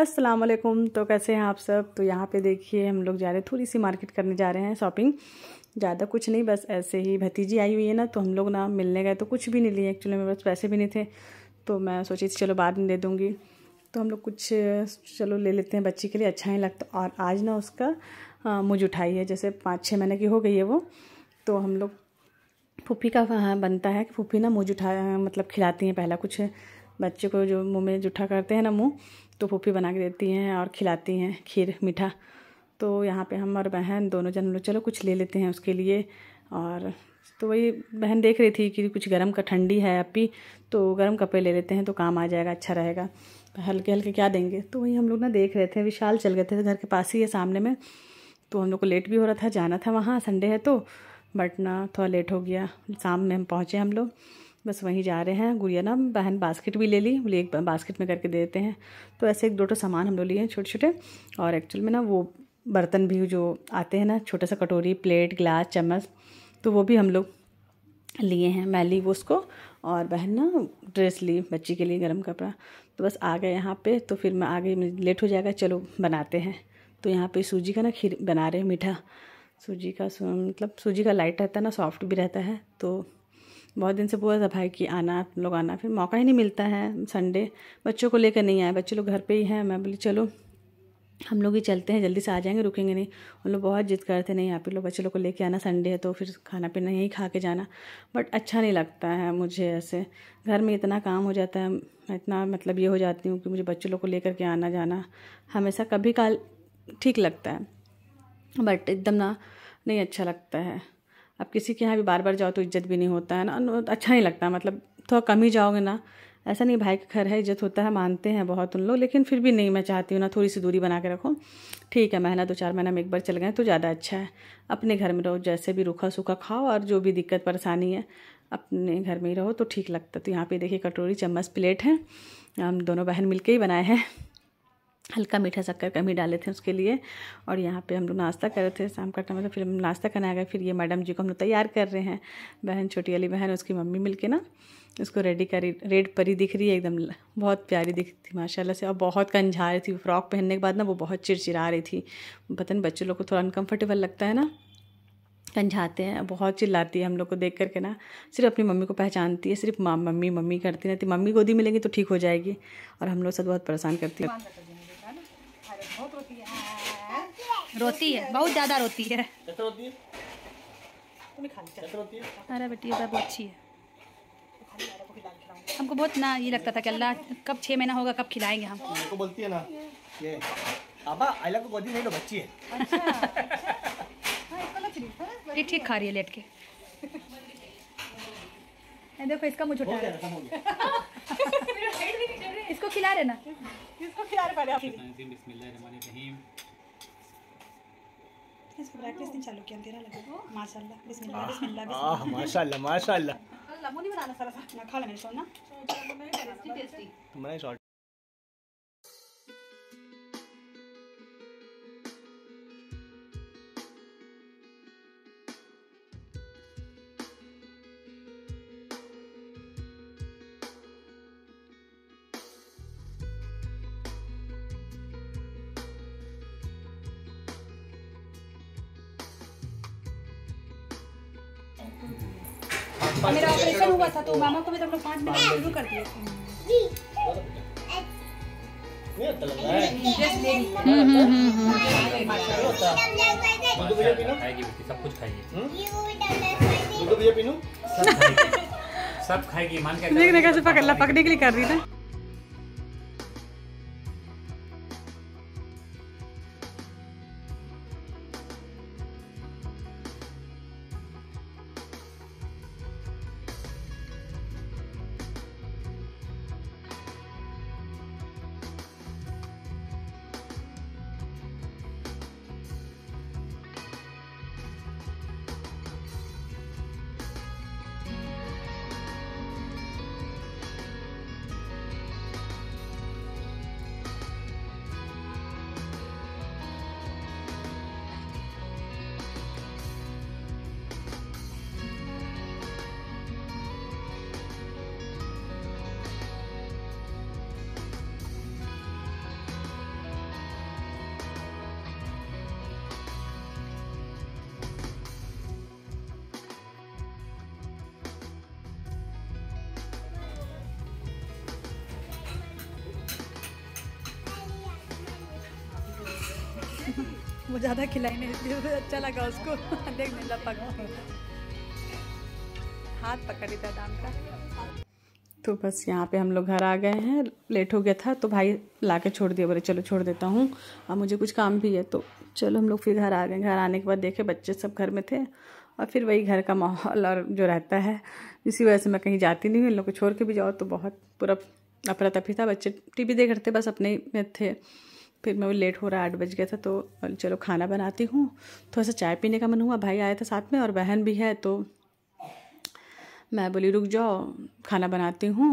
अस्सलाम वालेकुम तो कैसे हैं आप सब तो यहाँ पे देखिए हम लोग जा रहे हैं थोड़ी सी मार्केट करने जा रहे हैं शॉपिंग ज़्यादा कुछ नहीं बस ऐसे ही भतीजी आई हुई है ना तो हम लोग ना मिलने गए तो कुछ भी नहीं लिए एक्चुअली मेरे पास पैसे भी नहीं थे तो मैं सोची थी चलो बाद में दे दूँगी तो हम लोग कुछ चलो ले लेते हैं बच्ची के लिए अच्छा ही लगता और आज ना उसका मुझ उठाई है जैसे पाँच छः महीने की हो गई है वो तो हम लोग फूफी का हाँ बनता है कि फूफी ना मुँह जुठा मतलब खिलाती हैं पहला कुछ बच्चे को जो मुँह में जुठा करते हैं ना मुँह तो फूफी बना के देती हैं और खिलाती हैं खीर मीठा तो यहाँ पे हम और बहन दोनों जन लोग चलो कुछ ले लेते हैं उसके लिए और तो वही बहन देख रही थी कि कुछ गर्म का ठंडी है अपी तो गर्म कपड़े ले लेते हैं तो काम आ जाएगा अच्छा रहेगा तो हल्के हल्के क्या देंगे तो वही हम लोग ना देख रहे थे विशाल चल गए थे घर के पास ही है सामने में तो हम लोग को लेट भी हो रहा था जाना था वहाँ संडे है तो बट ना थोड़ा लेट हो गया शाम में हम पहुँचे हम लोग बस वहीं जा रहे हैं गुड़िया ना बहन बास्केट भी ले ली बोले एक बास्केट में करके दे देते हैं तो ऐसे एक दो टो सामान हम लोग लिए हैं छोटे छोटे और एक्चुअल में ना वो बर्तन भी जो आते हैं ना छोटा सा कटोरी प्लेट गिलास चम्मच तो वो भी हम लोग लिए हैं मैं ली वो उसको और बहन ना ड्रेस ली बच्ची के लिए गर्म कपड़ा तो बस आ गए यहाँ पे तो फिर मैं आ गई लेट हो जाएगा चलो बनाते हैं तो यहाँ पे सूजी का ना खीर बना रहे हैं मीठा सूजी का मतलब सूजी का लाइट रहता है ना सॉफ्ट भी रहता है तो बहुत दिन से पूरा था भाई कि आना लोग आना फिर मौका ही नहीं मिलता है संडे बच्चों को लेकर नहीं आए बच्चे लोग घर पे ही हैं मैं बोली चलो हम लोग ही चलते हैं जल्दी से आ जाएंगे रुकेंगे नहीं उन लोग बहुत जिद करते नहीं यहाँ पे लोग बच्चे लोग को लेके आना संडे है तो फिर खाना पीना यहीं खा के जाना बट अच्छा नहीं लगता है मुझे ऐसे घर में इतना काम हो जाता है मैं इतना मतलब ये हो जाती हूँ कि मुझे बच्चों लोग को लेकर के आना जाना हमेशा कभी काल ठीक लगता है बट एकदम ना नहीं अच्छा लगता है अब किसी के यहाँ भी बार बार जाओ तो इज्जत भी नहीं होता है ना अच्छा नहीं लगता मतलब थोड़ा कम ही जाओगे ना ऐसा नहीं भाई का घर है इज्जत होता है मानते हैं बहुत उन लोग लेकिन फिर भी नहीं मैं चाहती हूँ ना थोड़ी सी दूरी बना के रखो ठीक है महीना दो चार महीना में एक बार चल गए तो ज़्यादा अच्छा है अपने घर में रहो जैसे भी रूखा सूखा खाओ और जो भी दिक्कत परेशानी है अपने घर में ही रहो तो ठीक लगता तो यहाँ पर देखिए कटोरी चम्मच प्लेट है हम दोनों बहन मिल ही बनाए हैं हल्का मीठा शक्कर कम ही डाले थे उसके लिए और यहाँ पे हम लोग नाश्ता कर रहे थे शाम का टाइम था फिर हम नाश्ता करने आ गए फिर ये मैडम जी को हम लोग तैयार कर रहे हैं बहन छोटी वाली बहन उसकी मम्मी मिलके ना उसको रेडी करी रेड परी दिख रही है एकदम बहुत प्यारी दिख थी माशाल्लाह से और बहुत कंझा रही थी फ्रॉक पहनने के बाद ना वो बहुत चिड़चिड़ा रही थी पता बच्चों लोग को थोड़ा अनकम्फर्टेबल लगता है ना कंझाते हैं बहुत चिल्लाती है हम लोग को देख करके ना सिर्फ अपनी मम्मी को पहचानती है सिर्फ मम्मी मम्मी करती रहती मम्मी गोदी मिलेंगी तो ठीक हो जाएगी और हम लोग सब बहुत परेशान करती है रोती है बहुत ज्यादा रोती है अरे बेटी बहुत अच्छी है हमको बहुत ना ये लगता था कि अल्लाह कब छः महीना होगा कब खिलाएंगे हम को बोलती है ना ये आबा आइला को गोदी नहीं लो बच्ची है अच्छा। हाँ, ये ठीक खा रही है लेट के देखो इसका मुझे उठा इसको खिला रहे ना इसको खिला रहे इसको प्रैक्टिस नहीं चालू किया अंधेरा माशाल्लाह बिस्मिल्लाह बिस्मिल्लाह आह माशाल्लाह माशाल्लाह बनाना खा ले मेरे सोना मेरा ऑपरेशन हुआ था तो मामा को भी हम लोग पाँच मिनट शुरू कर दिए हम्म, हम्म, हम्म, सब कुछ खाएगी सब खाएगी मान के देखने का पकड़ने के लिए कर रही था मुझे ज़्यादा खिलाई नहीं अच्छा लगा उसको देख मेला पक हाथ पकड़ी था दाम का तो बस यहाँ पे हम लोग घर आ गए हैं लेट हो गया था तो भाई ला के छोड़ दिया बोले चलो छोड़ देता हूँ अब मुझे कुछ काम भी है तो चलो हम लोग फिर घर आ गए घर आने के बाद देखे बच्चे सब घर में थे और फिर वही घर का माहौल और जो रहता है इसी वजह से मैं कहीं जाती नहीं हूँ इन लोग को छोड़ के भी जाओ तो बहुत पूरा अपरा तफी था बच्चे टी देख रहे थे बस अपने में थे फिर मैं वो लेट हो रहा आठ बज गया था तो चलो खाना बनाती हूँ थोड़ा सा चाय पीने का मन हुआ भाई आया था साथ में और बहन भी है तो मैं बोली रुक जाओ खाना बनाती हूँ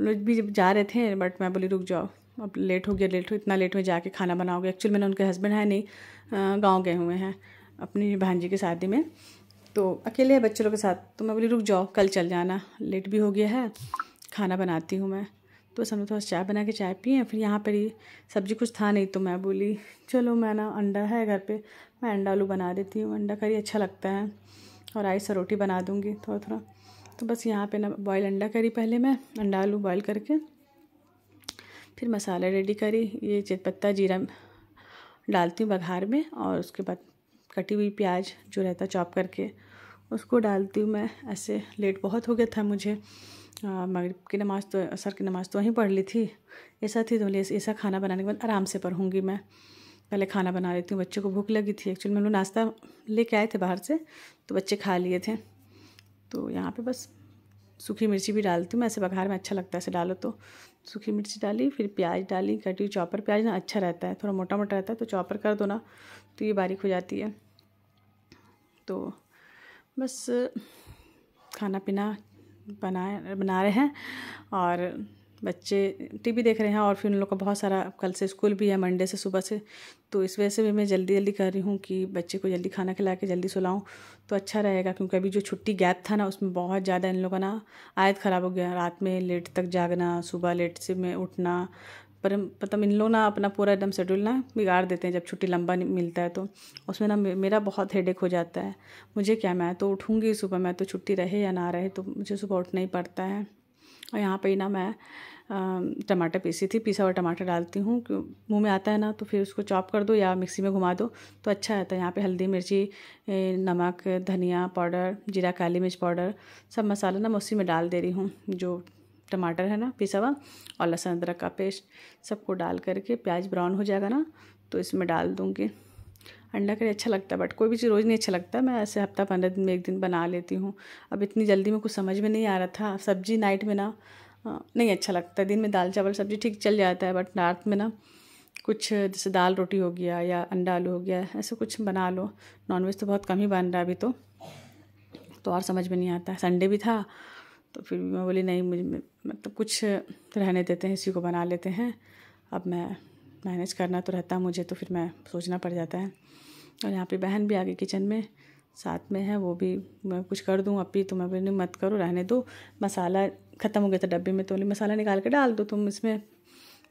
लोग भी जा रहे थे बट मैं बोली रुक जाओ अब लेट हो गया लेट हो इतना लेट में जाके खाना बनाओगे एक्चुअली मैंने उनके हस्बैंड है नहीं गाँव गए हुए हैं अपनी भांजी की शादी में तो अकेले है बच्चे लोग के साथ तो मैं बोली रुक जाओ कल चल जाना लेट भी हो गया है खाना बनाती हूँ मैं तो बस हमने थोड़ा चाय बना के चाय पिए फिर यहाँ पर सब्ज़ी कुछ था नहीं तो मैं बोली चलो मैं ना अंडा है घर पे मैं अंडा आलू बना देती हूँ अंडा करी अच्छा लगता है और आई रोटी बना दूँगी थोड़ा थोड़ा तो बस यहाँ पे ना बॉयल अंडा करी पहले मैं अंडा आलू बॉयल करके फिर मसाला रेडी करी ये तेजपत्ता जीरा डालती हूँ बघार में और उसके बाद कटी हुई प्याज जो रहता चॉप करके उसको डालती हूँ मैं ऐसे लेट बहुत हो गया था मुझे मगरब की नमाज़ तो असर की नमाज़ तो वहीं पढ़ ली थी ऐसा थी तो बोले ऐसा खाना बनाने के बाद आराम से पढ़ूँगी मैं पहले खाना बना लेती हूँ बच्चे को भूख लगी थी एक्चुअली मैं लोग नाश्ता लेके आए थे बाहर से तो बच्चे खा लिए थे तो यहाँ पे बस सूखी मिर्ची भी डालती हूँ मैं ऐसे बघार में अच्छा लगता है ऐसे डालो तो सूखी मिर्ची डाली फिर प्याज डाली कटी हुई चॉपर प्याज ना अच्छा रहता है थोड़ा मोटा मोटा रहता है तो चॉपर कर दो ना तो ये बारीक हो जाती है तो बस खाना पीना बनाए बना रहे हैं और बच्चे टीवी देख रहे हैं और फिर उन लोग का बहुत सारा कल से स्कूल भी है मंडे से सुबह से तो इस वजह से भी मैं जल्दी जल्दी कर रही हूँ कि बच्चे को जल्दी खाना खिला के जल्दी सुलाऊँ तो अच्छा रहेगा क्योंकि अभी जो छुट्टी गैप था ना उसमें बहुत ज़्यादा इन लोगों का ना आयत ख़राब हो गया रात में लेट तक जागना सुबह लेट से मैं उठना पर मतलब इन लोग ना अपना पूरा एकदम शेड्यूल ना बिगाड़ देते हैं जब छुट्टी लंबा मिलता है तो उसमें ना मेरा बहुत हेडेक हो जाता है मुझे क्या मैं तो उठूँगी सुबह मैं तो छुट्टी रहे या ना रहे तो मुझे सुबह उठना ही पड़ता है और यहाँ पर ही ना मैं टमाटर पीसी थी पीसा हुआ टमाटर डालती हूँ मुँह में आता है ना तो फिर उसको चॉप कर दो या मिक्सी में घुमा दो तो अच्छा रहता है यहाँ पे हल्दी मिर्ची नमक धनिया पाउडर जीरा काली मिर्च पाउडर सब मसाला ना मैं उसी में डाल दे रही हूँ जो टमाटर है ना पिसा हुआ और लहसुन अदरक का पेस्ट सबको डाल करके प्याज ब्राउन हो जाएगा ना तो इसमें डाल दूँगी अंडा करी अच्छा लगता है बट कोई भी चीज़ रोज़ नहीं अच्छा लगता मैं ऐसे हफ्ता पंद्रह दिन में एक दिन बना लेती हूँ अब इतनी जल्दी में कुछ समझ में नहीं आ रहा था सब्जी नाइट में ना नहीं अच्छा लगता दिन में दाल चावल सब्जी ठीक चल जाता है बट रात में ना कुछ जैसे दाल रोटी हो गया या अंडा आलू हो गया ऐसा कुछ बना लो नॉनवेज तो बहुत कम ही बन रहा है अभी तो तो और समझ में नहीं आता संडे भी था तो फिर भी मैं बोली नहीं मुझे मतलब तो कुछ रहने देते हैं इसी को बना लेते हैं अब मैं मैनेज करना तो रहता है मुझे तो फिर मैं सोचना पड़ जाता है और यहाँ पे बहन भी आ गई किचन में साथ में है वो भी मैं कुछ कर दूँ अपी तो मैं बोली मत करो रहने दो मसाला ख़त्म हो गया था डब्बे में तो बोली मसाला निकाल के डाल दो तुम इसमें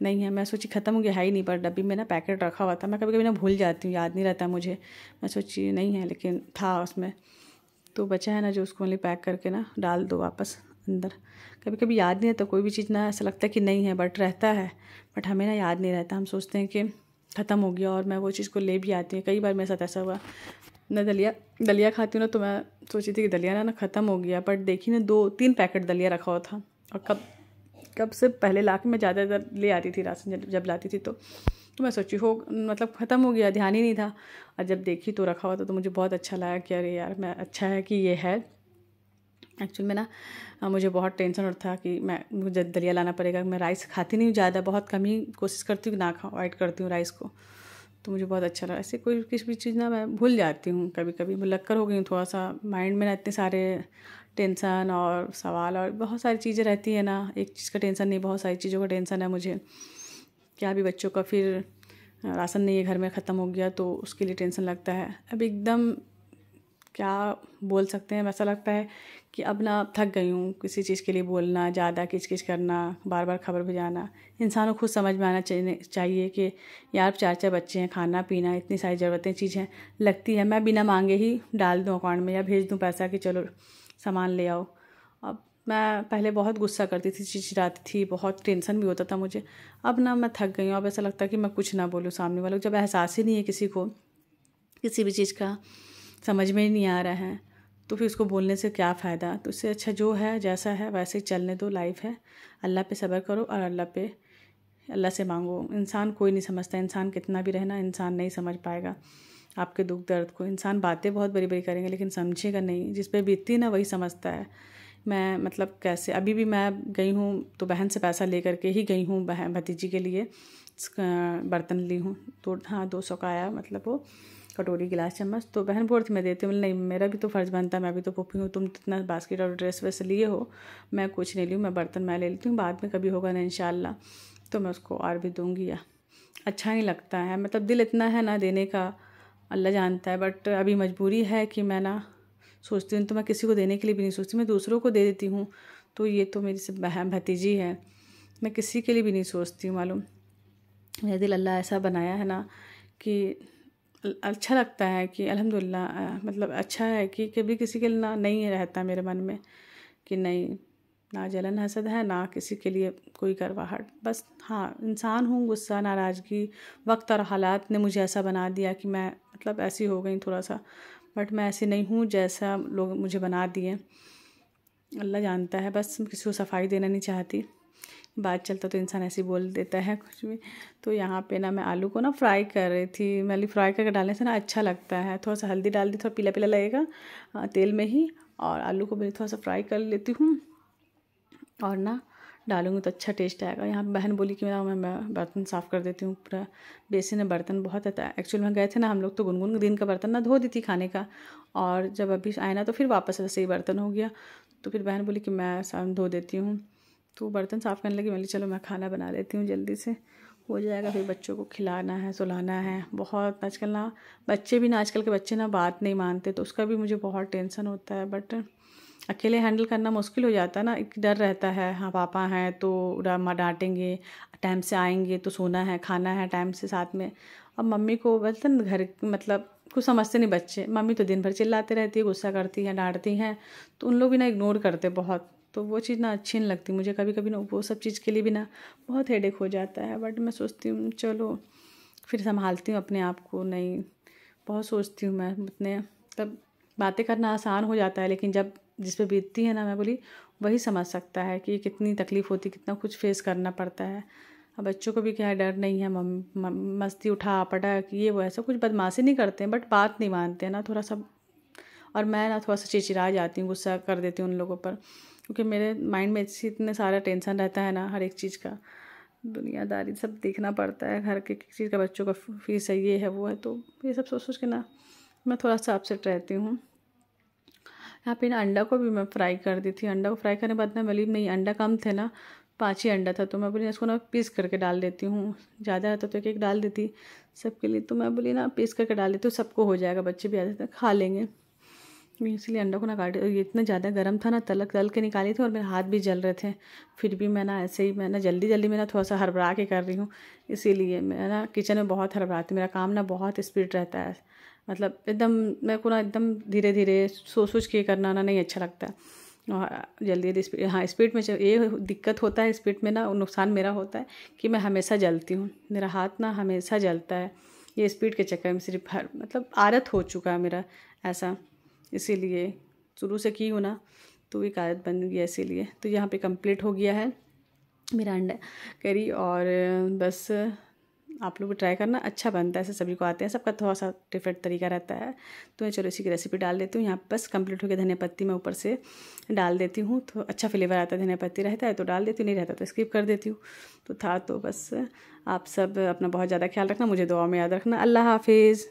नहीं है मैं सोची ख़त्म हो गया है ही नहीं पर डब्बी में ना पैकेट रखा हुआ था मैं कभी कभी ना भूल जाती हूँ याद नहीं रहता मुझे मैं सोची नहीं है लेकिन था उसमें तो बचा है ना जो उसको ओनली पैक करके ना डाल दो वापस अंदर कभी कभी याद नहीं रहता तो कोई भी चीज़ ना ऐसा लगता है कि नहीं है बट रहता है बट हमें ना याद नहीं रहता हम सोचते हैं कि ख़त्म हो गया और मैं वो चीज़ को ले भी आती हूँ कई बार मेरे साथ ऐसा हुआ मैं दलिया दलिया खाती हूँ ना तो मैं सोची थी कि दलिया ना ना ख़त्म हो गया बट देखी ना दो तीन पैकेट दलिया रखा हुआ था और कब कब से पहले ला के मैं ज़्यादातर ले आती थी राशन जब जब लाती थी तो तो मैं सोची हो मतलब ख़त्म हो गया ध्यान ही नहीं था और जब देखी तो रखा हुआ था तो मुझे बहुत अच्छा लगा कि अरे यार मैं अच्छा है कि ये है एक्चुअल में ना मुझे बहुत टेंशन और था कि मैं मुझे दलिया लाना पड़ेगा मैं राइस खाती नहीं हूँ ज़्यादा बहुत कम ही कोशिश करती हूँ ना खाऊँ अवॉइड करती हूँ राइस को तो मुझे बहुत अच्छा लगा ऐसे कोई किसी भी चीज़ ना मैं भूल जाती हूँ कभी कभी मैं लक्कर हो गई हूँ थोड़ा सा माइंड में ना इतने सारे टेंसन और सवाल और बहुत सारी चीज़ें रहती है ना एक चीज़ का टेंसन नहीं बहुत सारी चीज़ों का टेंसन है मुझे क्या अभी बच्चों का फिर राशन नहीं है घर में ख़त्म हो गया तो उसके लिए टेंसन लगता है अब एकदम क्या बोल सकते हैं ऐसा लगता है कि अब ना थक गई हूँ किसी चीज़ के लिए बोलना ज़्यादा किच किच करना बार बार खबर भिजाना इंसान को खुद समझ में आना चाहिए कि यार चार चार बच्चे हैं खाना पीना इतनी सारी ज़रूरतें चीज़ें लगती है मैं बिना मांगे ही डाल दूँ अकाउंट में या भेज दूँ पैसा कि चलो सामान ले आओ अब मैं पहले बहुत गुस्सा करती थी चिचिराती थी बहुत टेंशन भी होता था मुझे अब ना मैं थक गई हूँ अब ऐसा लगता है कि मैं कुछ ना बोलूँ सामने वालों जब एहसास ही नहीं है किसी को किसी भी चीज़ का समझ में ही नहीं आ रहा है तो फिर उसको बोलने से क्या फ़ायदा तो उससे अच्छा जो है जैसा है वैसे ही चलने दो लाइफ है अल्लाह पे सब्र करो और अल्लाह पे अल्लाह से मांगो इंसान कोई नहीं समझता इंसान कितना भी रहना इंसान नहीं समझ पाएगा आपके दुख दर्द को इंसान बातें बहुत बड़ी बड़ी करेंगे लेकिन समझेगा नहीं जिस पर बीतती ना वही समझता है मैं मतलब कैसे अभी भी मैं गई हूँ तो बहन से पैसा ले करके ही गई हूँ बहन भतीजी के लिए बर्तन ली हूँ तो हाँ दो सौ का आया मतलब वो कटोरी गिलास चम्मच तो बहन बोल थी मैं देती हूँ नहीं मेरा भी तो फ़र्ज बनता है मैं भी तो पुपी हूँ तुम तो इतना बास्केट और ड्रेस वेस लिए हो मैं कुछ नहीं लूँ मैं बर्तन मैं ले लेती हूँ बाद में कभी होगा ना इन तो मैं उसको और भी दूँगी या अच्छा नहीं लगता है मतलब दिल इतना है ना देने का अल्लाह जानता है बट अभी मजबूरी है कि मैं ना सोचती हूँ तो मैं किसी को देने के लिए भी नहीं सोचती मैं दूसरों को दे देती हूँ तो ये तो मेरी से बहन भतीजी है मैं किसी के लिए भी नहीं सोचती हूँ मालूम मेरा दिल अल्लाह ऐसा बनाया है ना कि अच्छा लगता है कि अल्हम्दुलिल्लाह मतलब अच्छा है कि कभी किसी के ना नहीं रहता मेरे मन में कि नहीं ना जलन हसद है ना किसी के लिए कोई करवाहट बस हाँ इंसान हूँ गुस्सा नाराज़गी वक्त और हालात ने मुझे ऐसा बना दिया कि मैं मतलब ऐसी हो गई थोड़ा सा बट मैं ऐसी नहीं हूँ जैसा लोग मुझे बना दिए अल्लाह जानता है बस किसी को सफाई देना नहीं चाहती बात चलता तो इंसान ऐसे बोल देता है कुछ भी तो यहाँ पे ना मैं आलू को ना फ्राई कर रही थी मैं फ्राई करके डालने से ना अच्छा लगता है थोड़ा सा हल्दी डाल दी थोड़ा पीला पीला लगेगा तेल में ही और आलू को मैं थोड़ा सा फ्राई कर लेती हूँ और ना डालूंगी तो अच्छा टेस्ट आएगा यहाँ बहन बोली कि मैं मैं बर्तन साफ़ कर देती हूँ पूरा बेसिन है बर्तन बहुत आता है एक्चुअली में गए थे ना हम लोग तो गुनगुन दिन का बर्तन ना धो दी थी खाने का और जब अभी आए ना तो फिर वापस वैसे ही बर्तन हो गया तो फिर बहन बोली कि मैं धो देती हूँ तो बर्तन साफ़ करने लगी मैंने चलो मैं खाना बना लेती हूँ जल्दी से हो जाएगा फिर बच्चों को खिलाना है सुलाना है बहुत आजकल ना बच्चे भी ना आजकल के बच्चे ना बात नहीं मानते तो उसका भी मुझे बहुत टेंशन होता है बट अकेले हैंडल करना मुश्किल हो जाता है ना एक डर रहता है हाँ पापा हैं तो डांटेंगे टाइम से आएंगे तो सोना है खाना है टाइम से साथ में अब मम्मी को बोलते ना घर मतलब कुछ समझते नहीं बच्चे मम्मी तो दिन भर चिल्लाते रहती है गुस्सा करती हैं डांटती हैं तो उन लोग भी ना इग्नोर करते बहुत तो वो चीज़ ना अच्छी नहीं लगती मुझे कभी कभी ना वो सब चीज़ के लिए भी ना बहुत हेडेक हो जाता है बट मैं सोचती हूँ चलो फिर संभालती हूँ अपने आप को नहीं बहुत सोचती हूँ मैं उतने तब बातें करना आसान हो जाता है लेकिन जब जिस पर बीतती है ना मैं बोली वही समझ सकता है कि कितनी तकलीफ़ होती कितना कुछ फेस करना पड़ता है अब बच्चों को भी क्या डर नहीं है मस्ती उठा पटक ये वो ऐसा कुछ बदमाशी नहीं करते हैं बट बात नहीं मानते हैं ना थोड़ा सा और मैं ना थोड़ा सा चिचिरा जाती हूँ गुस्सा कर देती हूँ उन लोगों पर क्योंकि मेरे माइंड में ऐसी इतने सारा टेंशन रहता है ना हर एक चीज़ का दुनियादारी सब देखना पड़ता है घर के किसी का बच्चों का फीस है ये है वो है तो ये सब सोच सोच के ना मैं थोड़ा सा अपसेट रहती हूँ यहाँ पे ना अंडा को भी मैं फ्राई कर दी थी अंडा को फ्राई करने के बाद ना मलिब नहीं अंडा कम थे ना पाँच ही अंडा था तो मैं बोली इसको ना पीस करके डाल देती हूँ ज़्यादा रहता तो एक एक डाल देती सबके लिए तो मैं बोली ना पीस करके डाल देती हूँ सबको हो जाएगा बच्चे भी आ जाते खा लेंगे मैं इसलिए अंडों को ना काट ये इतना ज़्यादा गर्म था ना तलक तल के निकाली थी और मेरे हाथ भी जल रहे थे फिर भी मैं ना ऐसे ही मैं ना जल्दी जल्दी मैं ना थोड़ा सा हड़बड़ा के कर रही हूँ इसीलिए मैं ना किचन में बहुत हड़बड़ाती मेरा काम ना बहुत स्पीड रहता है मतलब एकदम मेरे को ना एकदम धीरे धीरे सोच सोच के करना ना नहीं अच्छा लगता है और जल्दी जल्दी हाँ स्पीड में ये दिक्कत होता है स्पीड में ना नुकसान मेरा होता है कि मैं हमेशा जलती हूँ मेरा हाथ ना हमेशा जलता है ये स्पीड के चक्कर में सिर्फ हर मतलब आदत हो चुका है मेरा ऐसा इसीलिए शुरू से की हो ना तो एक आदत बन गया इसीलिए तो यहाँ पे कंप्लीट हो गया है मेरा अंडा करी और बस आप लोग भी ट्राई करना अच्छा बनता है ऐसे सभी को आते हैं सबका थोड़ा सा डिफरेंट तरीका रहता है तो मैं चलो इसी की रेसिपी डाल देती हूँ यहाँ बस कंप्लीट हो गया धनिया पत्ती मैं ऊपर से डाल देती हूँ तो अच्छा फ्लेवर आता है धनिया पत्ती रहता है तो डाल देती हूँ नहीं रहता तो स्किप कर देती हूँ तो था तो बस आप सब अपना बहुत ज़्यादा ख्याल रखना मुझे दुआ में याद रखना अल्लाह हाफिज़